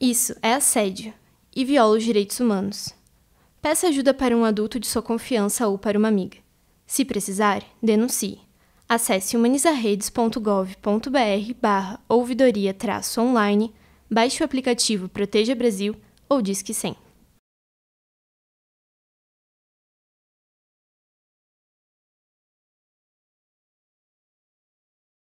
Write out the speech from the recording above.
Isso é assédio e viola os direitos humanos. Peça ajuda para um adulto de sua confiança ou para uma amiga. Se precisar, denuncie. Acesse humanizarredes.gov.br barra ouvidoria-online, baixe o aplicativo Proteja Brasil ou Disque 100.